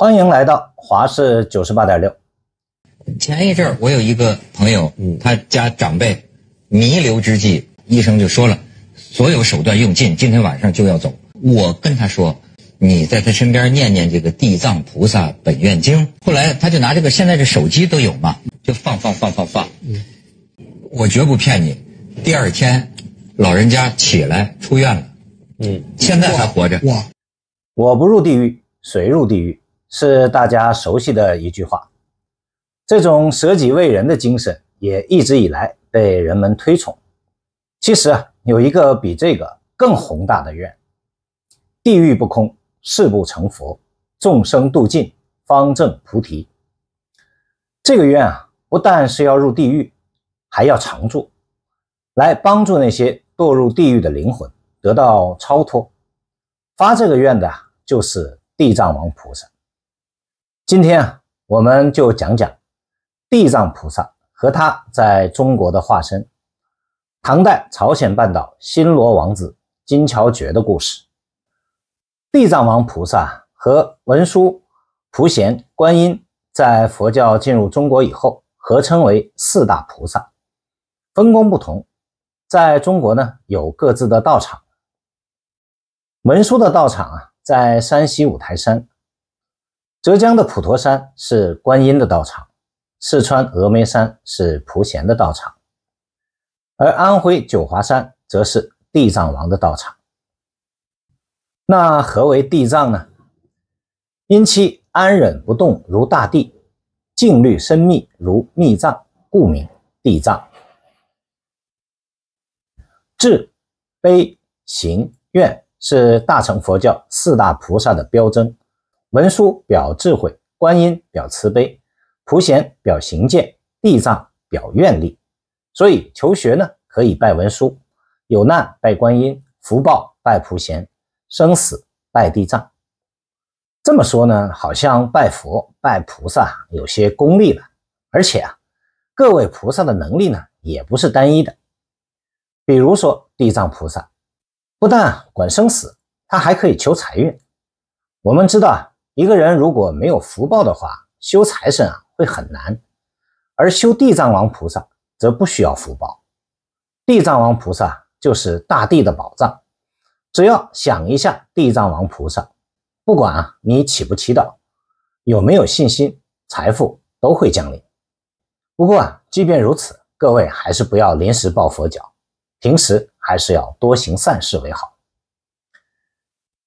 欢迎来到华氏九十八点六。前一阵儿，我有一个朋友，他家长辈弥留之际，医生就说了，所有手段用尽，今天晚上就要走。我跟他说，你在他身边念念这个地藏菩萨本愿经。后来他就拿这个现在这手机都有嘛，就放放放放放。嗯，我绝不骗你。第二天，老人家起来出院了。嗯，现在还活着。我，我不入地狱，谁入地狱？是大家熟悉的一句话，这种舍己为人的精神也一直以来被人们推崇。其实啊，有一个比这个更宏大的愿：地狱不空，誓不成佛；众生度尽，方正菩提。这个愿啊，不但是要入地狱，还要常住，来帮助那些堕入地狱的灵魂得到超脱。发这个愿的啊，就是地藏王菩萨。今天啊，我们就讲讲地藏菩萨和他在中国的化身——唐代朝鲜半岛新罗王子金乔觉的故事。地藏王菩萨和文殊、普贤、观音在佛教进入中国以后，合称为四大菩萨，分工不同，在中国呢有各自的道场。文殊的道场啊，在山西五台山。浙江的普陀山是观音的道场，四川峨眉山是普贤的道场，而安徽九华山则是地藏王的道场。那何为地藏呢？因其安忍不动如大地，静虑深密如密藏，故名地藏。智、悲、行、愿是大乘佛教四大菩萨的标真。文殊表智慧，观音表慈悲，普贤表行见，地藏表愿力。所以求学呢，可以拜文殊；有难拜观音，福报拜普贤，生死拜地藏。这么说呢，好像拜佛、拜菩萨有些功利了。而且啊，各位菩萨的能力呢，也不是单一的。比如说地藏菩萨，不但管生死，他还可以求财运。我们知道。啊，一个人如果没有福报的话，修财神啊会很难；而修地藏王菩萨则不需要福报。地藏王菩萨就是大地的宝藏，只要想一下地藏王菩萨，不管啊你祈不祈祷，有没有信心，财富都会降临。不过啊，即便如此，各位还是不要临时抱佛脚，平时还是要多行善事为好。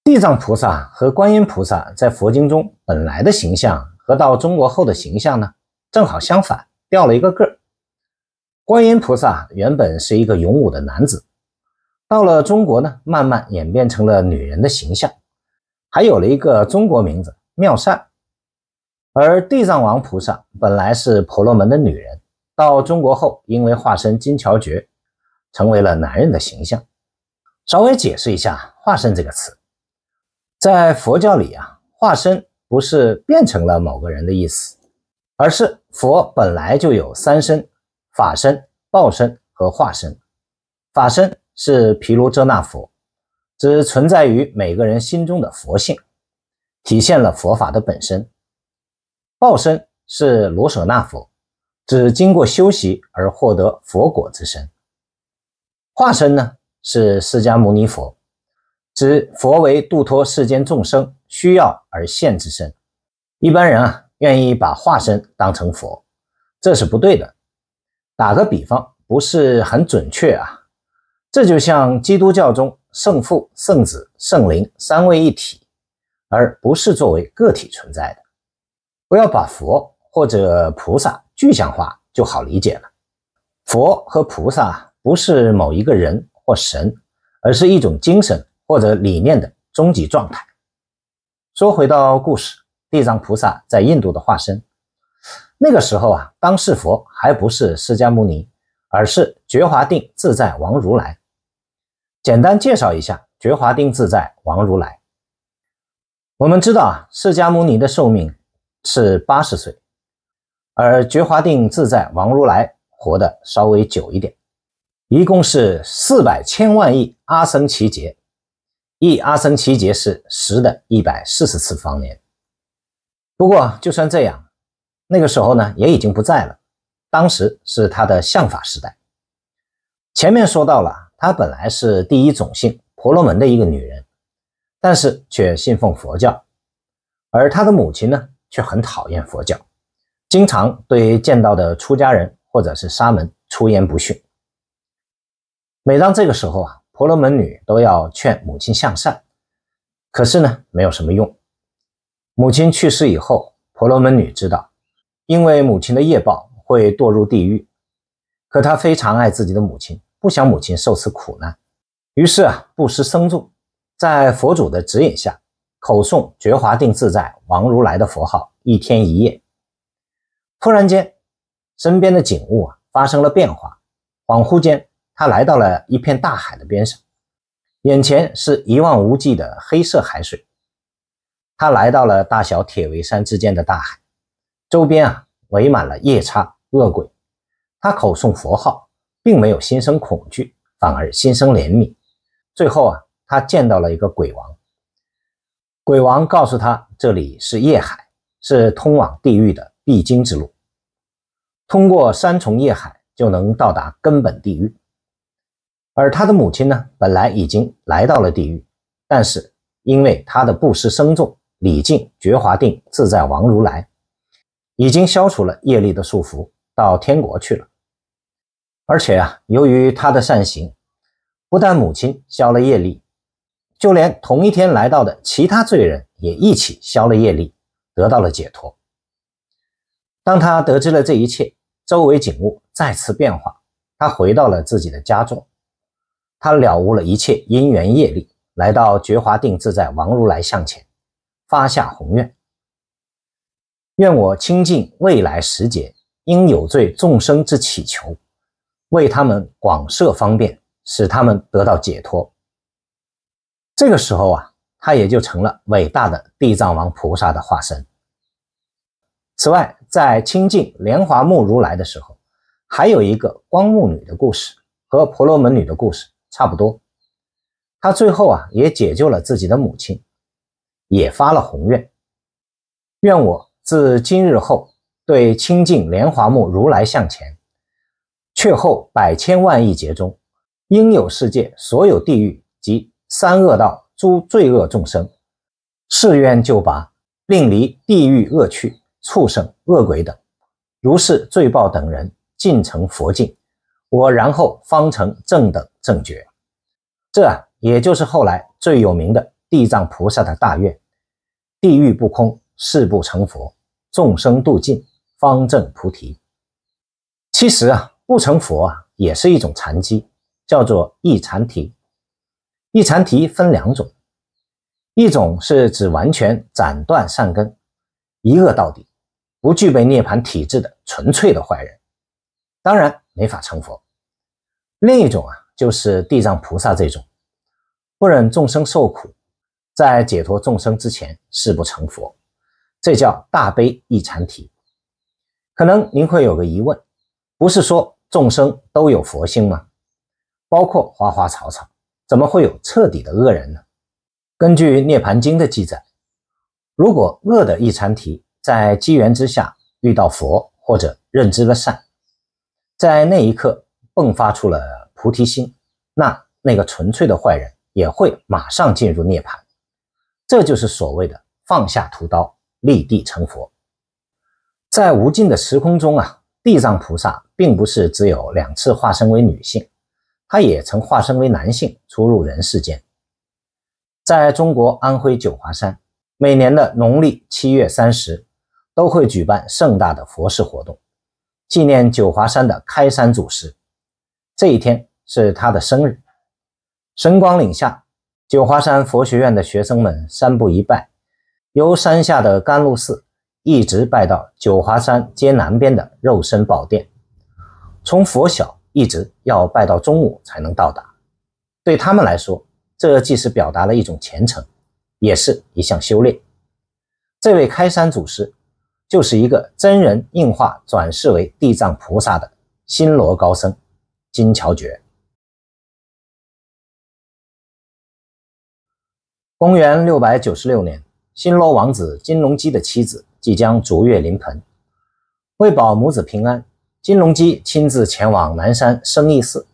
地藏菩萨和观音菩萨在佛经中本来的形象和到中国后的形象呢，正好相反，掉了一个个。观音菩萨原本是一个勇武的男子，到了中国呢，慢慢演变成了女人的形象，还有了一个中国名字妙善。而地藏王菩萨本来是婆罗门的女人，到中国后因为化身金乔觉，成为了男人的形象。稍微解释一下“化身”这个词。在佛教里啊，化身不是变成了某个人的意思，而是佛本来就有三身：法身、报身和化身。法身是毗卢遮那佛，只存在于每个人心中的佛性，体现了佛法的本身。报身是卢舍那佛，只经过修习而获得佛果之身。化身呢，是释迦牟尼佛。指佛为度脱世间众生需要而现之身，一般人啊，愿意把化身当成佛，这是不对的。打个比方，不是很准确啊。这就像基督教中圣父、圣子、圣灵三位一体，而不是作为个体存在的。不要把佛或者菩萨具象化就好理解了。佛和菩萨不是某一个人或神，而是一种精神。或者理念的终极状态。说回到故事，地藏菩萨在印度的化身。那个时候啊，当世佛还不是释迦牟尼，而是觉华定自在王如来。简单介绍一下觉华定自在王如来。我们知道啊，释迦牟尼的寿命是八十岁，而觉华定自在王如来活得稍微久一点，一共是四百千万亿阿僧祇劫。一阿僧祇劫是十的一百四十次方年。不过，就算这样，那个时候呢也已经不在了。当时是他的相法时代。前面说到了，他本来是第一种姓婆罗门的一个女人，但是却信奉佛教。而他的母亲呢，却很讨厌佛教，经常对见到的出家人或者是沙门出言不逊。每当这个时候啊。婆罗门女都要劝母亲向善，可是呢，没有什么用。母亲去世以后，婆罗门女知道，因为母亲的业报会堕入地狱。可她非常爱自己的母亲，不想母亲受此苦难，于是啊，不施僧众，在佛祖的指引下，口诵觉华定自在王如来的佛号，一天一夜。突然间，身边的景物啊，发生了变化，恍惚间。他来到了一片大海的边上，眼前是一望无际的黑色海水。他来到了大小铁围山之间的大海，周边啊围满了夜叉恶鬼。他口诵佛号，并没有心生恐惧，反而心生怜悯。最后啊，他见到了一个鬼王。鬼王告诉他，这里是夜海，是通往地狱的必经之路。通过三重夜海，就能到达根本地狱。而他的母亲呢，本来已经来到了地狱，但是因为他的布施生众，礼敬觉华定自在王如来，已经消除了业力的束缚，到天国去了。而且啊，由于他的善行，不但母亲消了业力，就连同一天来到的其他罪人也一起消了业力，得到了解脱。当他得知了这一切，周围景物再次变化，他回到了自己的家中。他了悟了一切因缘业力，来到觉华定自在王如来像前，发下宏愿：愿我清净未来时节，应有罪众生之祈求，为他们广设方便，使他们得到解脱。这个时候啊，他也就成了伟大的地藏王菩萨的化身。此外，在清净莲华目如来的时候，还有一个光目女的故事和婆罗门女的故事。差不多，他最后啊也解救了自己的母亲，也发了宏愿，愿我自今日后对清净莲华目如来向前，却后百千万亿劫中，应有世界所有地狱及三恶道诸罪恶众生，誓愿救拔，令离地狱恶趣，畜生恶鬼等，如是罪报等人尽成佛境。我然后方成正等正觉，这啊，也就是后来最有名的地藏菩萨的大愿：地狱不空，誓不成佛；众生度尽，方正菩提。其实啊，不成佛啊，也是一种禅机，叫做一禅体。一禅体分两种，一种是指完全斩断善根，一恶到底，不具备涅槃体质的纯粹的坏人，当然没法成佛。另一种啊，就是地藏菩萨这种，不忍众生受苦，在解脱众生之前誓不成佛，这叫大悲异禅体。可能您会有个疑问，不是说众生都有佛性吗？包括花花草草，怎么会有彻底的恶人呢？根据《涅盘经》的记载，如果恶的异禅体在机缘之下遇到佛或者认知了善，在那一刻迸发出了。菩提心，那那个纯粹的坏人也会马上进入涅槃，这就是所谓的放下屠刀立地成佛。在无尽的时空中啊，地藏菩萨并不是只有两次化身为女性，他也曾化身为男性出入人世间。在中国安徽九华山，每年的农历七月三十都会举办盛大的佛事活动，纪念九华山的开山祖师。这一天。是他的生日。神光岭下，九华山佛学院的学生们三步一拜，由山下的甘露寺一直拜到九华山街南边的肉身宝殿，从佛晓一直要拜到中午才能到达。对他们来说，这既是表达了一种虔诚，也是一项修炼。这位开山祖师，就是一个真人硬化转世为地藏菩萨的新罗高僧金乔觉。公元六百九十六年，新罗王子金龙基的妻子即将足月临盆。为保母子平安，金龙基亲自前往南山生意寺，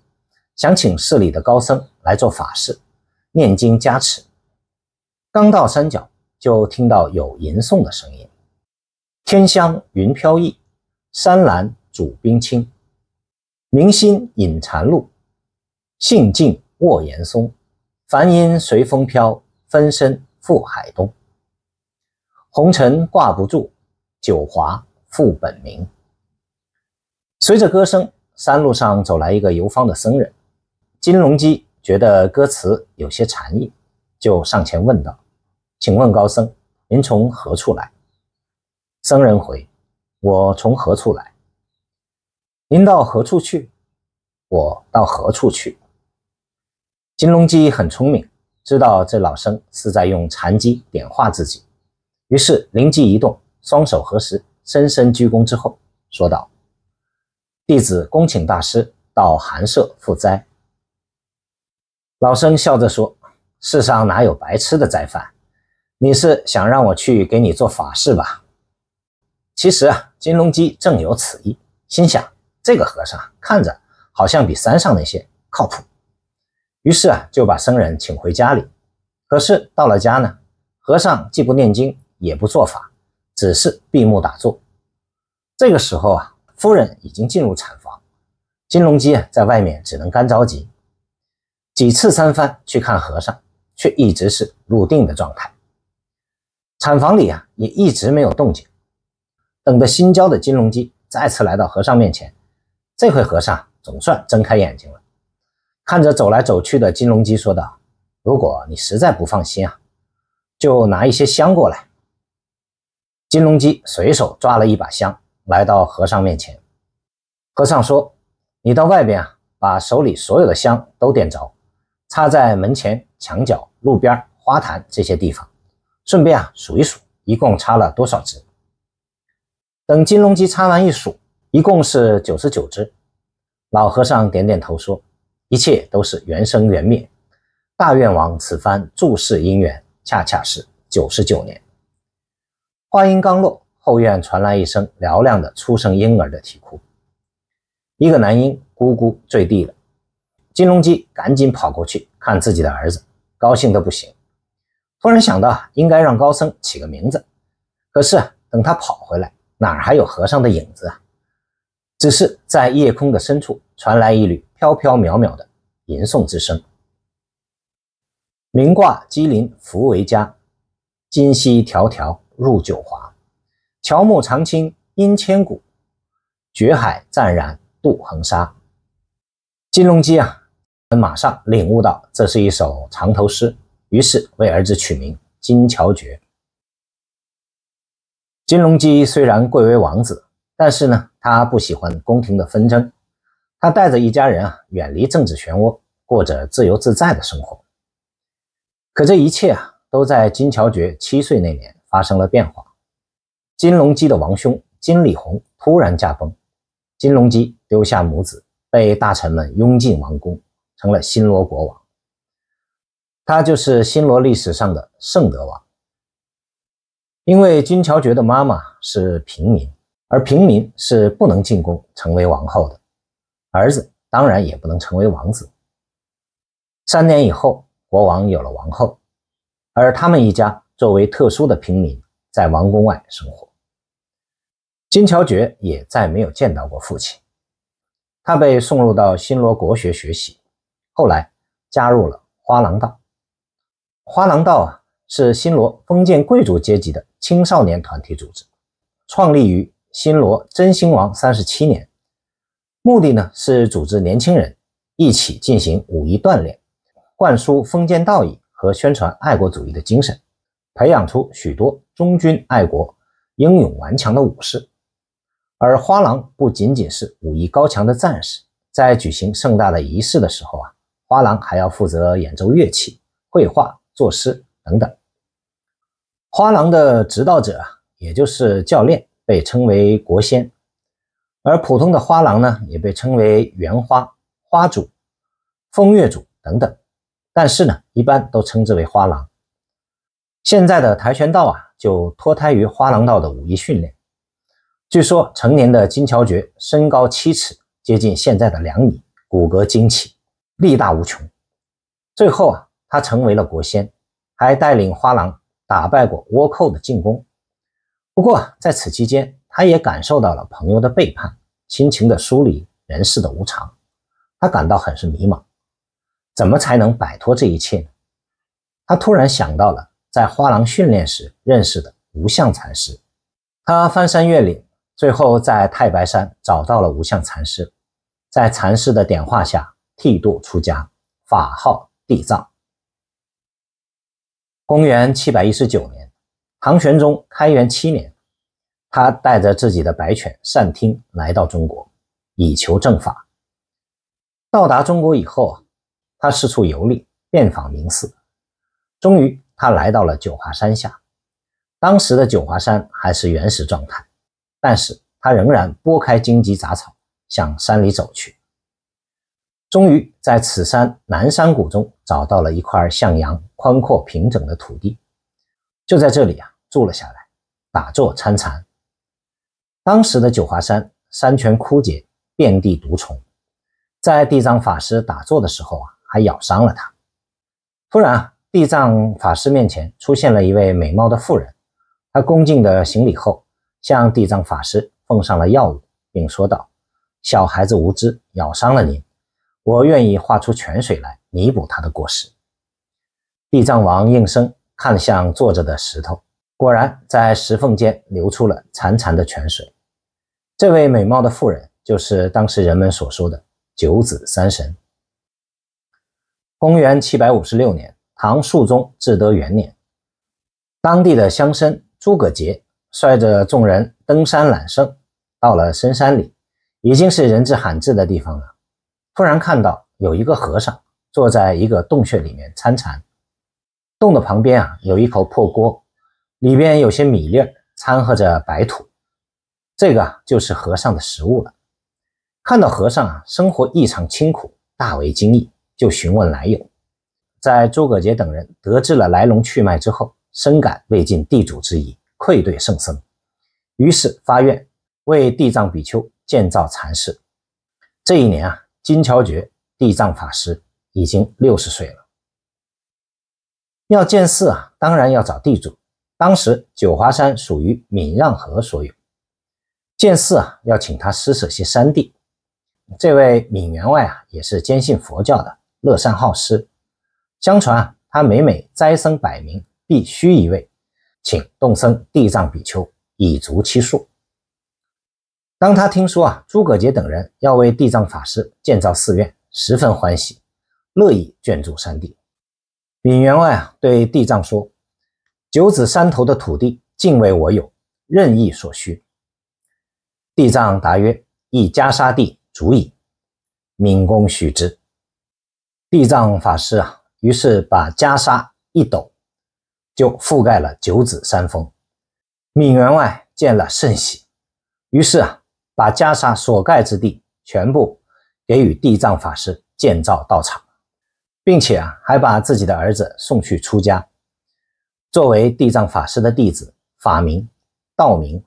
想请寺里的高僧来做法事、念经加持。刚到山脚，就听到有吟诵的声音：“天香云飘逸，山岚煮冰清，明心隐禅露，性静卧岩松，梵音随风飘。”分身赴海东，红尘挂不住；九华复本名。随着歌声，山路上走来一个游方的僧人。金龙基觉得歌词有些禅意，就上前问道：“请问高僧，您从何处来？”僧人回：“我从何处来？您到何处去？我到何处去？”金龙基很聪明。知道这老僧是在用禅机点化自己，于是灵机一动，双手合十，深深鞠躬之后，说道：“弟子恭请大师到寒舍复斋。”老僧笑着说：“世上哪有白吃的斋饭？你是想让我去给你做法事吧？”其实啊，金龙鸡正有此意，心想这个和尚看着好像比山上那些靠谱。于是啊，就把僧人请回家里。可是到了家呢，和尚既不念经，也不做法，只是闭目打坐。这个时候啊，夫人已经进入产房，金龙姬啊在外面只能干着急。几次三番去看和尚，却一直是入定的状态。产房里啊也一直没有动静。等得心焦的金龙姬再次来到和尚面前，这回和尚总算睁开眼睛了。看着走来走去的金龙鸡说道：“如果你实在不放心啊，就拿一些香过来。”金龙鸡随手抓了一把香，来到和尚面前。和尚说：“你到外边啊，把手里所有的香都点着，插在门前、墙角、路边、花坛这些地方，顺便啊数一数，一共插了多少支。”等金龙鸡插完一数，一共是九十九支。老和尚点点头说。一切都是缘生缘灭。大愿王此番注释姻缘，恰恰是九十九年。话音刚落，后院传来一声嘹亮的初生婴儿的啼哭，一个男婴咕咕坠地了。金龙基赶紧跑过去看自己的儿子，高兴的不行。突然想到应该让高僧起个名字，可是等他跑回来，哪儿还有和尚的影子啊？只是在夜空的深处传来一缕。飘飘渺渺的吟诵之声，名挂鸡林福为家，今夕迢迢入九华，乔木长青荫千古，绝海湛然渡横沙。金隆基啊，马上领悟到这是一首长头诗，于是为儿子取名金乔绝。金隆基虽然贵为王子，但是呢，他不喜欢宫廷的纷争。他带着一家人啊，远离政治漩涡，过着自由自在的生活。可这一切啊，都在金乔觉七岁那年发生了变化。金隆基的王兄金李宏突然驾崩，金隆基丢下母子，被大臣们拥进王宫，成了新罗国王。他就是新罗历史上的圣德王。因为金乔觉的妈妈是平民，而平民是不能进宫成为王后的。儿子当然也不能成为王子。三年以后，国王有了王后，而他们一家作为特殊的平民，在王宫外生活。金乔觉也再没有见到过父亲。他被送入到新罗国学学习，后来加入了花郎道。花郎道啊，是新罗封建贵族阶级的青少年团体组织，创立于新罗真兴王三十七年。目的呢是组织年轻人一起进行武艺锻炼，灌输封建道义和宣传爱国主义的精神，培养出许多忠君爱国、英勇顽强的武士。而花郎不仅仅是武艺高强的战士，在举行盛大的仪式的时候啊，花郎还要负责演奏乐器、绘画、作诗等等。花郎的指导者啊，也就是教练，被称为国仙。而普通的花郎呢，也被称为元花、花主、风月主等等，但是呢，一般都称之为花郎。现在的跆拳道啊，就脱胎于花郎道的武艺训练。据说成年的金桥觉身高七尺，接近现在的两米，骨骼惊奇，力大无穷。最后啊，他成为了国仙，还带领花郎打败过倭寇的进攻。不过在此期间，他也感受到了朋友的背叛、亲情的疏离、人事的无常，他感到很是迷茫，怎么才能摆脱这一切呢？他突然想到了在花郎训练时认识的无相禅师，他翻山越岭，最后在太白山找到了无相禅师，在禅师的点化下剃度出家，法号地藏。公元七百一十九年，唐玄宗开元七年。他带着自己的白犬善听来到中国，以求正法。到达中国以后，啊，他四处游历，遍访名寺。终于，他来到了九华山下。当时的九华山还是原始状态，但是他仍然拨开荆棘杂草，向山里走去。终于，在此山南山谷中找到了一块向阳、宽阔、平整的土地，就在这里啊住了下来，打坐参禅。当时的九华山山泉枯竭，遍地毒虫。在地藏法师打坐的时候啊，还咬伤了他。突然啊，地藏法师面前出现了一位美貌的妇人，她恭敬的行礼后，向地藏法师奉上了药物，并说道：“小孩子无知，咬伤了您，我愿意化出泉水来弥补他的过失。”地藏王应声看向坐着的石头，果然在石缝间流出了潺潺的泉水。这位美貌的妇人，就是当时人们所说的“九子三神”。公元七百五十六年，唐肃宗至德元年，当地的乡绅诸葛杰率着众人登山揽胜，到了深山里，已经是人迹罕至的地方了。突然看到有一个和尚坐在一个洞穴里面参禅，洞的旁边啊有一口破锅，里边有些米粒掺和着白土。这个啊，就是和尚的食物了。看到和尚啊，生活异常清苦，大为惊异，就询问来由。在诸葛杰等人得知了来龙去脉之后，深感未尽地主之谊，愧对圣僧，于是发愿为地藏比丘建造禅寺。这一年啊，金乔觉地藏法师已经六十岁了。要建寺啊，当然要找地主。当时九华山属于敏让和所有。建寺啊，要请他施舍些山地。这位闵员外啊，也是坚信佛教的，乐善好施。相传啊，他每每斋僧百名，必须一位请动僧地藏比丘，以足其数。当他听说啊，诸葛杰等人要为地藏法师建造寺院，十分欢喜，乐意捐助山地。闵员外啊，对地藏说：“九子山头的土地尽为我有，任意所需。”地藏答曰：“一袈裟地足矣。”敏公许之。地藏法师啊，于是把袈裟一抖，就覆盖了九子山峰。敏员外见了甚喜，于是啊，把袈裟所盖之地全部给予地藏法师建造道场，并且啊，还把自己的儿子送去出家，作为地藏法师的弟子，法名道明。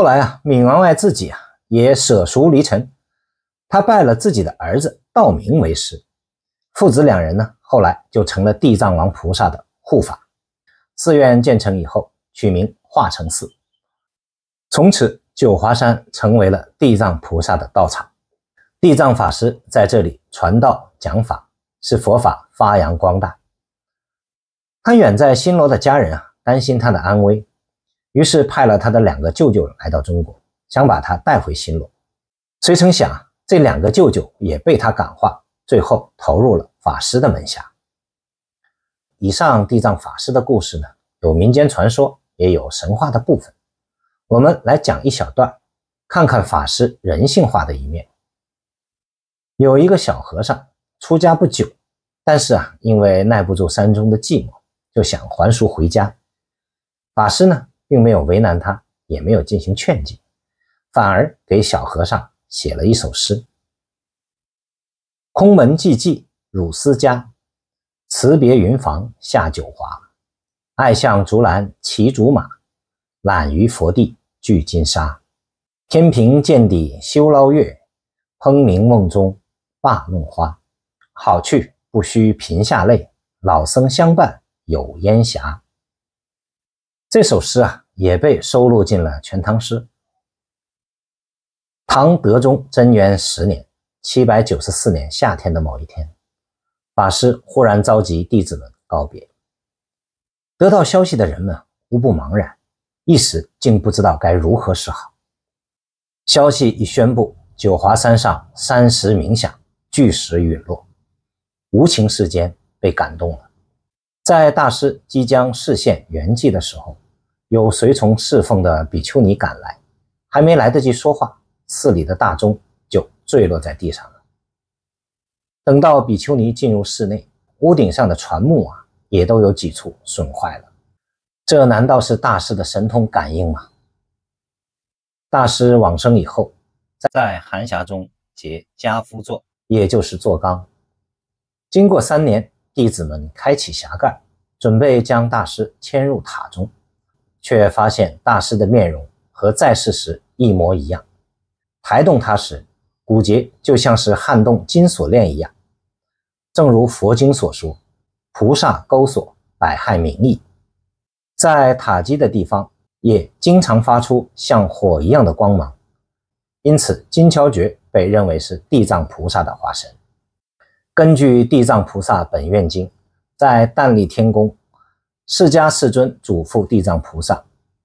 后来啊，闵王外自己啊也舍俗离尘，他拜了自己的儿子道明为师，父子两人呢后来就成了地藏王菩萨的护法。寺院建成以后，取名化城寺，从此九华山成为了地藏菩萨的道场，地藏法师在这里传道讲法，使佛法发扬光大。他远在新罗的家人啊，担心他的安危。于是派了他的两个舅舅来到中国，想把他带回新罗。谁曾想，这两个舅舅也被他感化，最后投入了法师的门下。以上地藏法师的故事呢，有民间传说，也有神话的部分。我们来讲一小段，看看法师人性化的一面。有一个小和尚出家不久，但是啊，因为耐不住山中的寂寞，就想还俗回家。法师呢？并没有为难他，也没有进行劝解，反而给小和尚写了一首诗：“空门寂寂汝思家，辞别云房下九华。爱向竹篮骑竹马，懒于佛地聚金沙。天平见底休捞月，烹茗梦中罢弄花。好去不须贫下泪，老僧相伴有烟霞。”这首诗啊，也被收录进了《全唐诗》。唐德宗贞元十年（七百九十四年）夏天的某一天，法师忽然召集弟子们告别。得到消息的人们无不茫然，一时竟不知道该如何是好。消息一宣布，九华山上山石鸣响，巨石陨落，无情世间被感动了。在大师即将示现圆寂的时候，有随从侍奉的比丘尼赶来，还没来得及说话，寺里的大钟就坠落在地上了。等到比丘尼进入室内，屋顶上的船木啊，也都有几处损坏了。这难道是大师的神通感应吗？大师往生以后，在寒霞中结家夫座，也就是坐缸，经过三年。弟子们开启匣盖，准备将大师迁入塔中，却发现大师的面容和在世时一模一样。抬动他时，骨节就像是撼动金锁链一样。正如佛经所说，菩萨勾锁，百害名利。在塔基的地方，也经常发出像火一样的光芒。因此，金敲觉被认为是地藏菩萨的化身。根据《地藏菩萨本愿经》，在淡立天宫，释迦世尊嘱咐地藏菩萨，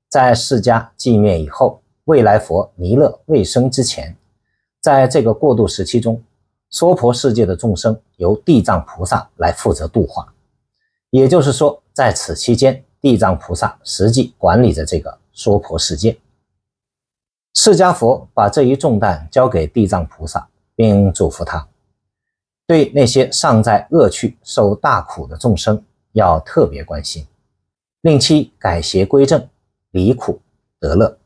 在释迦寂灭以后，未来佛弥勒未生之前，在这个过渡时期中，娑婆世界的众生由地藏菩萨来负责度化。也就是说，在此期间，地藏菩萨实际管理着这个娑婆世界。释迦佛把这一重担交给地藏菩萨，并嘱咐他。对那些尚在恶趣受大苦的众生，要特别关心，令其改邪归正，离苦得乐。